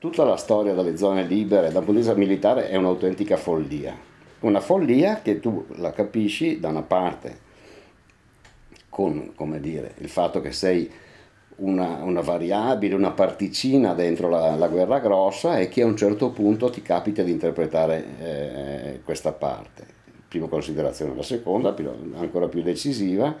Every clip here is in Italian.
Tutta la storia delle zone libere dal punto di vista militare è un'autentica follia. Una follia che tu la capisci da una parte con dire, il fatto che sei una, una, variabile, una particina dentro la, la, guerra grossa e che a un certo punto ti capita di interpretare eh, questa parte. Prima considerazione, la seconda, più, ancora più decisiva,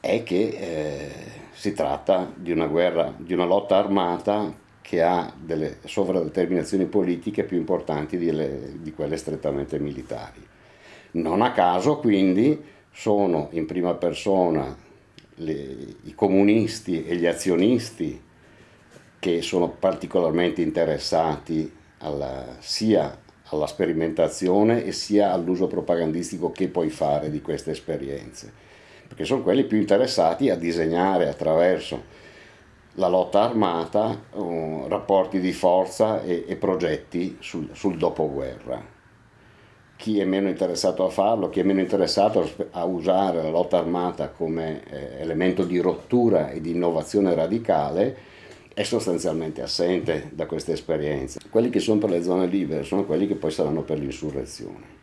è che eh, si tratta di una guerra, di una lotta armata che ha delle sovradeterminazioni politiche più importanti di, le, di quelle strettamente militari. Non a caso quindi sono in prima persona le, i comunisti e gli azionisti che sono particolarmente interessati alla, sia alla sperimentazione e sia all'uso propagandistico che puoi fare di queste esperienze, perché sono quelli più interessati a disegnare attraverso la lotta armata, uh, rapporti di forza e, e progetti sul, sul, dopoguerra. Chi è meno interessato a farlo, chi è meno interessato a usare la lotta armata come eh, elemento di rottura e di innovazione radicale, è sostanzialmente assente da questa esperienza. Quelli che sono per le zone libere sono quelli che poi saranno per l'insurrezione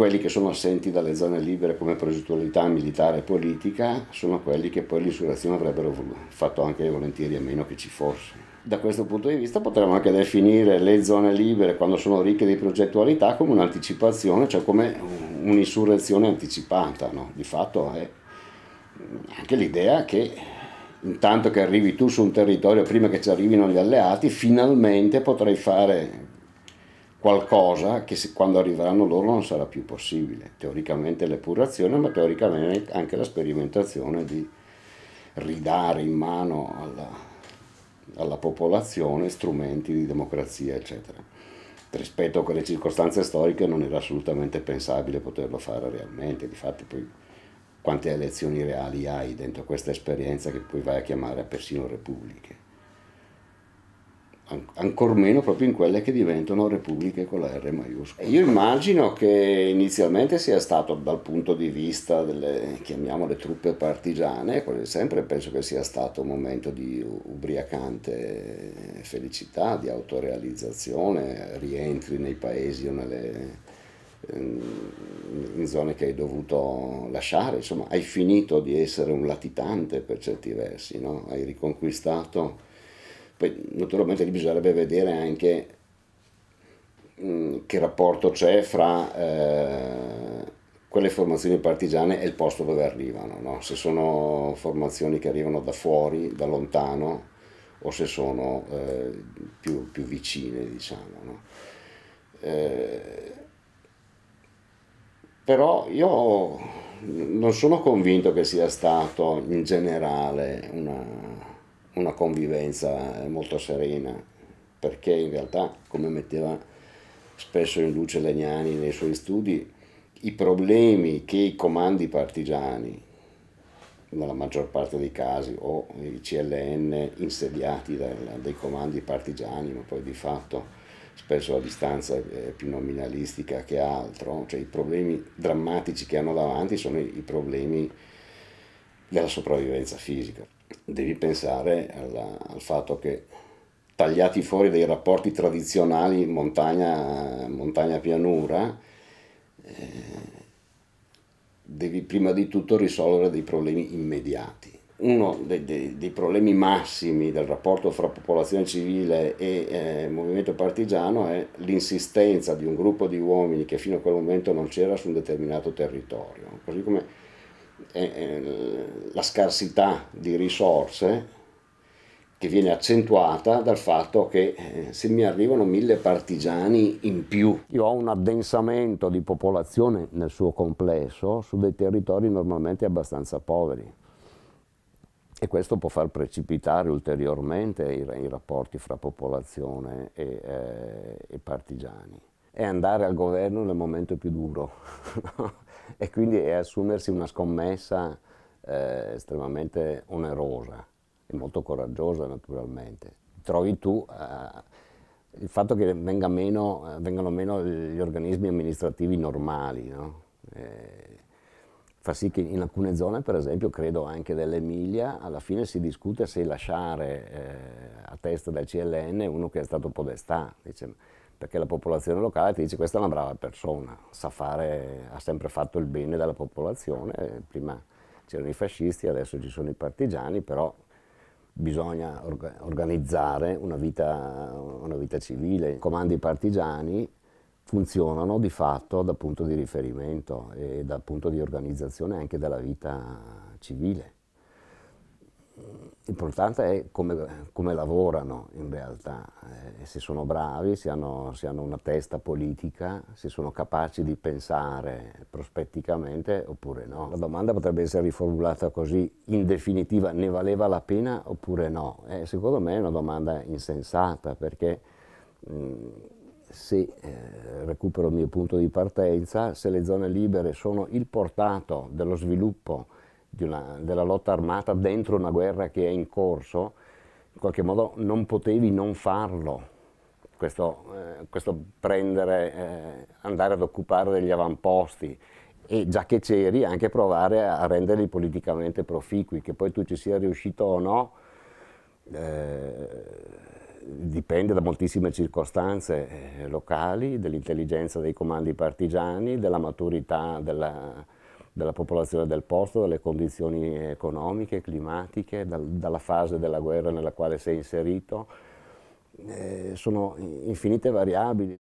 quelli che sono assenti dalle zone libere come progettualità militare e politica sono quelli che poi l'insurrezione avrebbero fatto anche volentieri a meno che ci fosse. Da questo punto di vista potremmo anche definire le zone libere quando sono ricche di progettualità come un'anticipazione, cioè come un'insurrezione anticipata. No? Di fatto è anche l'idea che intanto che arrivi tu su un territorio prima che ci arrivino gli alleati, finalmente potrai fare qualcosa che se, quando arriveranno loro non sarà più possibile. Teoricamente l'epurazione, ma teoricamente anche la sperimentazione di ridare in mano alla, alla popolazione strumenti di democrazia, eccetera. Rispetto a quelle circostanze storiche non era assolutamente pensabile poterlo fare realmente, difatti poi quante elezioni reali hai dentro questa esperienza che poi vai a chiamare persino repubbliche ancor meno proprio in quelle che diventano repubbliche con la R maiuscola. Io immagino che inizialmente sia stato dal punto di vista delle, chiamiamole, truppe partigiane, come sempre penso che sia stato un momento di ubriacante felicità, di autorealizzazione, rientri nei paesi o nelle, ehm, in zone che hai dovuto lasciare, insomma hai finito di essere un latitante per certi versi, no? hai riconquistato poi naturalmente bisognerebbe vedere anche mm, che rapporto c'è fra eh, quelle formazioni partigiane e il posto dove arrivano, no? se sono formazioni che arrivano da fuori, da lontano, o se sono eh, più, più, vicine, diciamo. No? Eh, però io non sono convinto che sia stato in generale una, una convivenza eh, molto serena, perché in realtà, come metteva spesso in luce Legnani nei suoi studi, i problemi che i comandi partigiani, nella maggior parte dei casi, o i CLN insediati dal, dai comandi partigiani, ma poi di fatto spesso a distanza eh, più nominalistica che altro, cioè i problemi drammatici che hanno davanti sono i problemi della sopravvivenza fisica devi pensare alla, al fatto che tagliati fuori dai rapporti tradizionali montagna, montagna pianura, eh, devi prima di tutto risolvere dei problemi immediati. Uno dei, dei, dei problemi massimi del rapporto fra popolazione civile e eh, movimento partigiano è l'insistenza di un gruppo di uomini che fino a quel momento non c'era su un determinato territorio, così come la scarsità di risorse che viene accentuata dal fatto che eh, se mi arrivano mille partigiani in più. Io ho un addensamento di popolazione nel suo complesso su dei territori normalmente abbastanza poveri e questo può far precipitare ulteriormente i, i rapporti fra popolazione e, eh, e partigiani. E andare al governo nel momento più duro. e quindi è assumersi una scommessa eh, estremamente onerosa e molto coraggiosa naturalmente. Trovi tu eh, il fatto che venga meno, eh, vengano meno gli organismi amministrativi normali, no? Eh, fa sì che in alcune zone, per esempio, credo anche dell'Emilia, alla fine si discute se lasciare eh, a testa del CLN uno che è stato podestà. Dice, perché la popolazione locale ti dice questa è una brava persona, fare, ha sempre fatto il bene della popolazione, prima c'erano i fascisti, adesso ci sono i partigiani, però bisogna organizzare una vita, una vita civile. I comandi partigiani funzionano di fatto da punto di riferimento e da punto di organizzazione anche della vita civile. L'importante è come, come, lavorano in realtà, eh, se sono bravi, se hanno, se hanno, una testa politica, se sono capaci di pensare prospetticamente oppure no. La domanda potrebbe essere riformulata così, in definitiva, ne valeva la pena oppure no? Eh, secondo me è una domanda insensata perché mh, se eh, recupero il mio punto di partenza, se le zone libere sono il portato dello sviluppo una, della lotta armata dentro una guerra che è in corso, in qualche modo non potevi non farlo. Questo, eh, questo prendere, eh, andare ad occupare degli avamposti e già che c'eri anche provare a renderli politicamente proficui, che poi tu ci sia riuscito o no, eh, dipende da moltissime circostanze eh, locali, dell'intelligenza dei comandi partigiani, della maturità della, della popolazione del posto, dalle condizioni economiche, climatiche, dal, dalla fase della guerra nella quale si è inserito. Eh, sono infinite variabili.